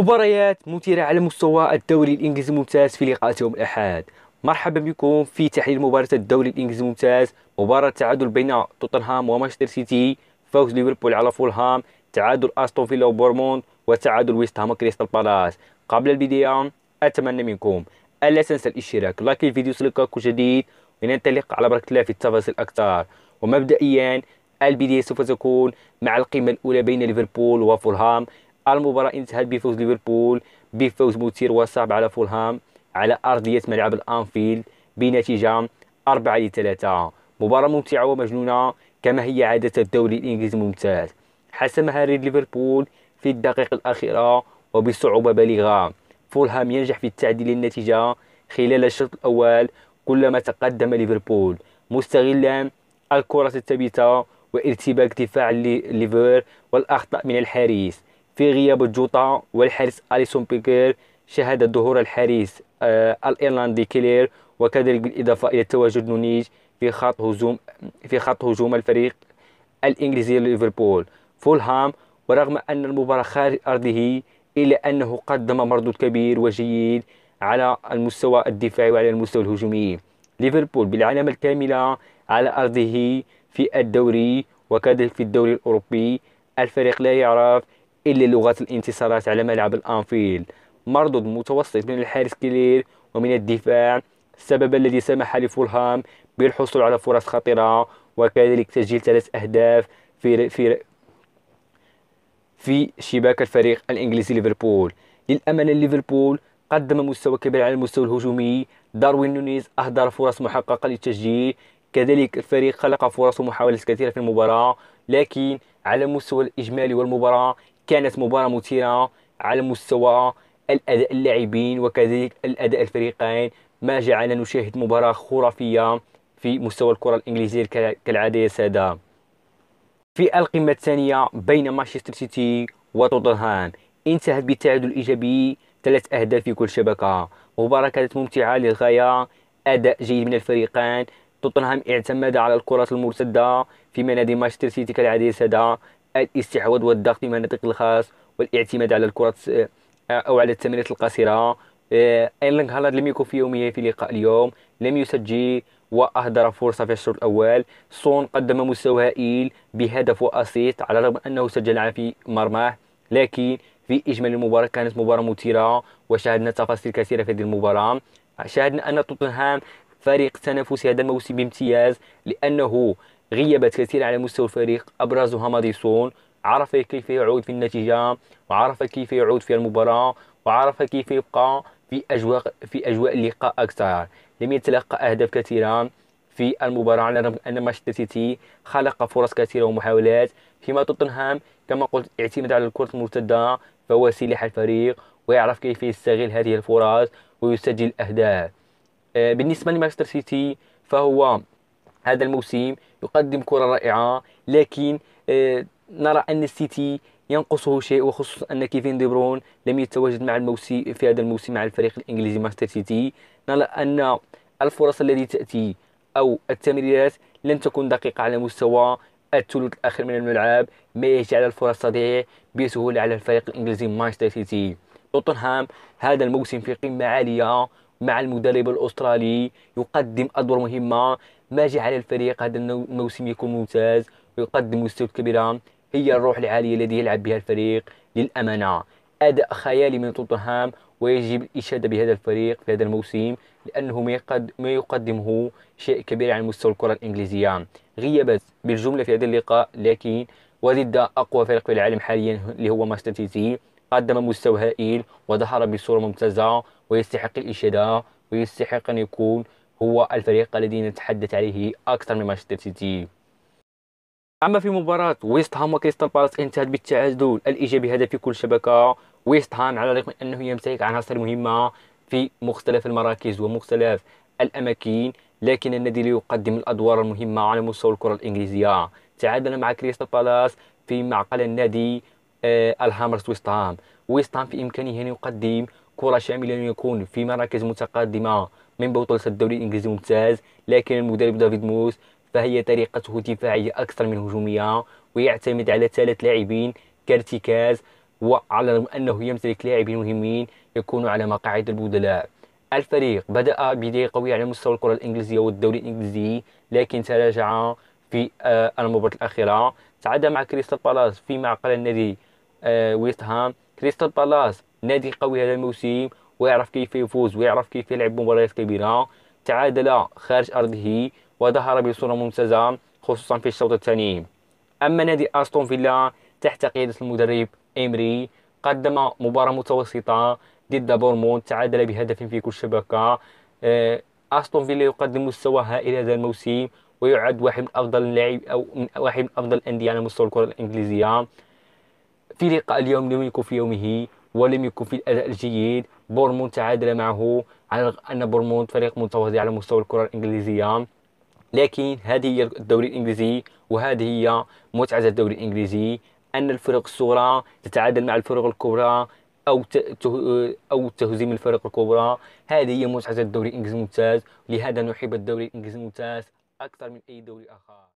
مباريات مثيرة على مستوى الدوري الإنجليزي الممتاز في لقاءات يوم الأحد مرحبا بكم في تحليل مباراة الدوري الإنجليزي الممتاز مباراة تعادل بين توتنهام ومانشستر سيتي فوز ليفربول على فولهام تعادل أستون فيلا وبورموند وتعادل ويست هام وكريستال بالاس قبل البداية أتمنى منكم ألا تنسى الاشتراك لايك للفيديو سلقاك جديد وننطلق على بركة الله في التفاصيل أكثر ومبدئيا البداية سوف تكون مع القمة الأولى بين ليفربول وفولهام المباراة انتهت بفوز ليفربول بفوز مثير وصعب على فولهام على أرضية ملعب الأنفيلد بنتيجة 4 3 مباراة ممتعة ومجنونة كما هي عادة الدوري الإنجليزي الممتاز حسمها ريد ليفربول في الدقيقة الأخيرة وبصعوبة بالغة فولهام ينجح في التعديل النتيجة خلال الشوط الأول كلما تقدم ليفربول مستغلا الكرة الثابتة وارتباك دفاع ليفر والأخطاء من الحارس في غياب جوتا والحارس أليسون بيكير شهد ظهور الحارس آه، الإيرلندي كلير وكذلك بالإضافة إلى تواجد نونيج في خط هجوم في خط هجوم الفريق الإنجليزي ليفربول فولهام ورغم أن المباراة خارج أرضه إلا أنه قدم مردود كبير وجيد على المستوى الدفاعي وعلى المستوى الهجومي ليفربول بالعلامة الكاملة على أرضه في الدوري وكذلك في الدوري الأوروبي الفريق لا يعرف إلا لغة الانتصارات على ملعب الأنفيل مردود متوسط من الحارس كلير ومن الدفاع السبب الذي سمح لفولهام بالحصول على فرص خطيرة وكذلك تسجيل ثلاث أهداف في في في شباك الفريق الإنجليزي ليفربول للأمانة ليفربول قدم مستوى كبير على المستوى الهجومي داروين نونيز أهدر فرص محققة للتسجيل كذلك الفريق خلق فرص ومحاولات كثيرة في المباراة لكن على المستوى الإجمالي والمباراة كانت مباراة مثيرة على مستوى الأداء اللاعبين وكذلك الأداء الفريقين ما جعلنا نشاهد مباراة خرافية في مستوى الكرة الإنجليزية كالعادة يا سادة في القمة الثانية بين مانشستر سيتي وتوتنهام انتهت بالتعادل الإيجابي ثلاث أهداف في كل شبكة مباراة كانت ممتعة للغاية أداء جيد من الفريقين توتنهام اعتمد على الكرات المرتدة في منادي مانشستر سيتي كالعادة يا سادة الاستحواذ والضغط في مناطق الخاص والاعتماد على الكرة آه، أو على التمريرات القصيرة آه، ايرلينغ هالاند لم يكن في يومه في لقاء اليوم لم يسجل واهدر فرصه في الشوط الاول سون قدم مستوى هائل بهدف واسيست على الرغم انه سجل في مرماه لكن في اجمال المباراه كانت مباراه مثيره وشاهدنا تفاصيل كثيره في هذه المباراه شاهدنا ان توتنهام فريق تنافسي هذا الموسم بامتياز لانه غيبت كثير على مستوى الفريق أبرزها ماديسون عرف كيف يعود في النتيجة وعرف كيف يعود في المباراة وعرف كيف يبقى في أجواء في أجواء اللقاء أكثر لم يتلقى أهداف كثيره في المباراة على الرغم أن مانشستر سيتي خلق فرص كثيرة ومحاولات فيما توتنهام كما قلت اعتمد على الكرة المرتدة فهو سلاح الفريق ويعرف كيف يستغل هذه الفرص ويسجل أهداف آه، بالنسبة لمانشستر سيتي فهو هذا الموسم يقدم كرة رائعة لكن آه، نرى أن السيتي ينقصه شيء وخصوصا أن كيفين دي برون لم يتواجد مع الموسم في هذا الموسم مع الفريق الإنجليزي مانشستر سيتي نرى أن الفرص التي تأتي أو التمريرات لن تكون دقيقة على مستوى الثلث الأخير من الملعب ما يجعل الفرص تضيع بسهولة على الفريق الإنجليزي مانشستر سيتي توتنهام هذا الموسم في قمة عالية مع المدرب الأسترالي يقدم أدوار مهمة ما جعل الفريق هذا الموسم يكون ممتاز ويقدم مستويات كبيرة هي الروح العالية الذي يلعب بها الفريق للأمانة أداء خيالي من توتنهام ويجب الإشادة بهذا الفريق في هذا الموسم لأنه ما يقدمه شيء كبير على مستوى الكرة الإنجليزية غيبت بالجملة في هذا اللقاء لكن وضد أقوى فريق في العالم حاليا اللي هو ماستر تيتي قدم مستوى هائل وظهر بصورة ممتازة ويستحق الإشادة ويستحق أن يكون هو الفريق الذي نتحدث عليه أكثر من مانشستر سيتي أما في مباراة ويست هام وكريستال بالاس انتهت بالتعادل الإيجابي هدف في كل شبكة ويست هام على الرغم أنه يمتلك عناصر مهمة في مختلف المراكز ومختلف الأماكن لكن النادي لا يقدم الأدوار المهمة على مستوى الكرة الإنجليزية تعادل مع كريستال بالاس في معقل النادي آه الهامرز ويست هام ويست هام في إمكانه أن يقدم كرة شاملة يكون في مراكز متقدمة من بطولة الدوري الإنجليزي الممتاز لكن المدرب دافيد موس فهي طريقته دفاعية أكثر من هجومية ويعتمد على ثلاث لاعبين كارتكاز وعلى الرغم أنه يمتلك لاعبين مهمين يكونوا على مقاعد البدلاء الفريق بدأ بداية قوية على مستوى الكرة الإنجليزية والدوري الإنجليزي لكن تراجع في آه، المباراة الأخيرة تعادل مع كريستال بالاس في معقل النادي آه، ويست هام كريستال بالاس نادي قوي هذا الموسم ويعرف كيف يفوز ويعرف كيف يلعب مباريات كبيرة تعادل خارج أرضه وظهر بصورة ممتازة خصوصا في الشوط الثاني أما نادي أستون فيلا تحت قيادة المدرب إيمري قدم مباراة متوسطة ضد بورموند تعادل بهدف في كل شبكة آه، أستون فيلا يقدم مستوى هائل هذا الموسم ويعد واحد من أفضل اللاعب أو من واحد من أفضل الأندية على مستوى الكرة الإنجليزية في لقاء اليوم لم يكن في يومه ولم يكن في الاداء الجيد بورموند تعادل معه على ان بورموند فريق متواضع على مستوى الكره الانجليزيه لكن هذه هي الدوري الانجليزي وهذه هي متعه الدوري الانجليزي ان الفرق الصغرى تتعادل مع الفرق الكبرى او او تهزم الفرق الكبرى هذه هي متعه الدوري الانجليزي الممتاز لهذا نحب الدوري الانجليزي الممتاز اكثر من اي دوري اخر